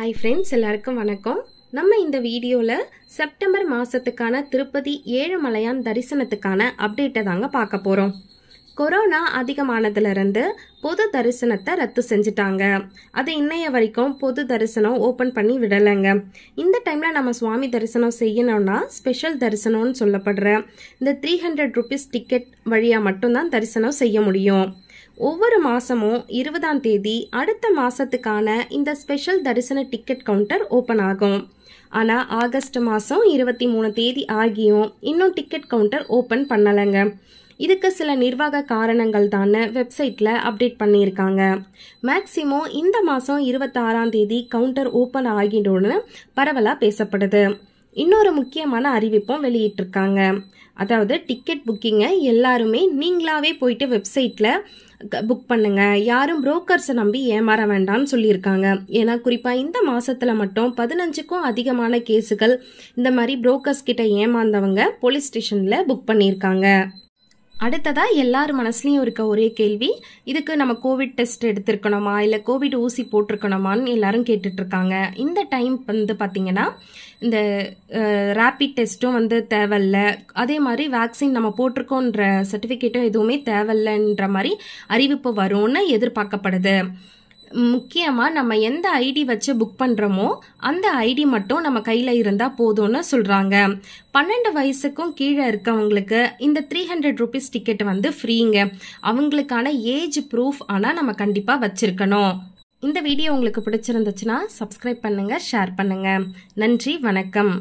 hi friends எல்லாருக்கும் வணக்கம் நம்ம இந்த வீடியோவில் செப்டம்பர் மாதத்துக்கான திருப்பதி ஏழுமலையான் தரிசனத்துக்கான அப்டேட்டை தாங்க பார்க்க போகிறோம் கொரோனா அதிகமானதுலேருந்து பொது தரிசனத்தை ரத்து செஞ்சுட்டாங்க அது இன்னைய வரைக்கும் பொது தரிசனம் ஓப்பன் பண்ணி விடலைங்க இந்த டைமில் நம்ம சுவாமி தரிசனம் செய்யணும்னா ஸ்பெஷல் தரிசனம்னு சொல்லப்படுற இந்த த்ரீ ஹண்ட்ரட் ருபீஸ் டிக்கெட் வழியாக மட்டும்தான் தரிசனம் செய்ய முடியும் ஒவ்வொரு மாசமும் இருபதாம் தேதி அடுத்த மாசத்துக்கான இந்த ஸ்பெஷல் தரிசன டிக்கெட் கவுண்டர் ஓபன் ஆகும் ஆனா ஆகஸ்ட் மாசம் இருபத்தி மூணு தேதி ஆகியும் இன்னும் டிக்கெட் கவுண்டர் ஓபன் பண்ணலைங்க இதுக்கு சில நிர்வாக காரணங்கள் தானே வெப்சைட்டில் அப்டேட் பண்ணியிருக்காங்க மேக்சிமம் இந்த மாதம் இருபத்தாறாம் தேதி கவுண்டர் ஓப்பன் ஆகிடும்னு பரவலாக பேசப்படுது இன்னொரு முக்கியமான அறிவிப்பும் வெளியிட்டிருக்காங்க அதாவது டிக்கெட் புக்கிங்கை எல்லாருமே நீங்களாவே போயிட்டு வெப்சைட்டில் புக் பண்ணுங்க யாரும் புரோக்கர்ஸை நம்பி ஏமாற வேண்டாம்னு சொல்லியிருக்காங்க ஏன்னா குறிப்பாக இந்த மாதத்தில் மட்டும் பதினஞ்சுக்கும் அதிகமான கேஸுகள் இந்த மாதிரி புரோக்கர்ஸ் கிட்ட ஏமாந்தவங்க போலீஸ் ஸ்டேஷனில் புக் பண்ணியிருக்காங்க அடுத்ததா எல்லார் மனசுலையும் இருக்க ஒரே கேள்வி இதுக்கு நம்ம கோவிட் டெஸ்ட் எடுத்திருக்கணுமா இல்லை கோவிட் ஊசி போட்டிருக்கணுமான்னு எல்லாரும் கேட்டுட்டு இருக்காங்க இந்த டைம் வந்து பார்த்தீங்கன்னா இந்த ரேபிட் டெஸ்ட்டும் வந்து தேவையில்ல அதே மாதிரி வேக்சின் நம்ம போட்டிருக்கோன்ற சர்டிஃபிகேட்டும் எதுவுமே தேவையில்லைன்ற மாதிரி அறிவிப்பு வரும்னு எதிர்பார்க்கப்படுது முக்கியமாக நம்ம எந்த ஐடி வச்சு புக் பண்ணுறோமோ அந்த ஐடி மட்டும் நம்ம கையில் இருந்தால் போதும்னு சொல்கிறாங்க பன்னெண்டு வயசுக்கும் கீழே இருக்கவங்களுக்கு இந்த த்ரீ ஹண்ட்ரட் ருபீஸ் டிக்கெட் வந்து ஃப்ரீங்க அவங்களுக்கான ஏஜ் ப்ரூஃப் ஆனால் நம்ம கண்டிப்பாக வச்சுருக்கணும் இந்த வீடியோ உங்களுக்கு பிடிச்சிருந்துச்சுன்னா சப்ஸ்கிரைப் பண்ணுங்கள் ஷேர் பண்ணுங்கள் நன்றி வணக்கம்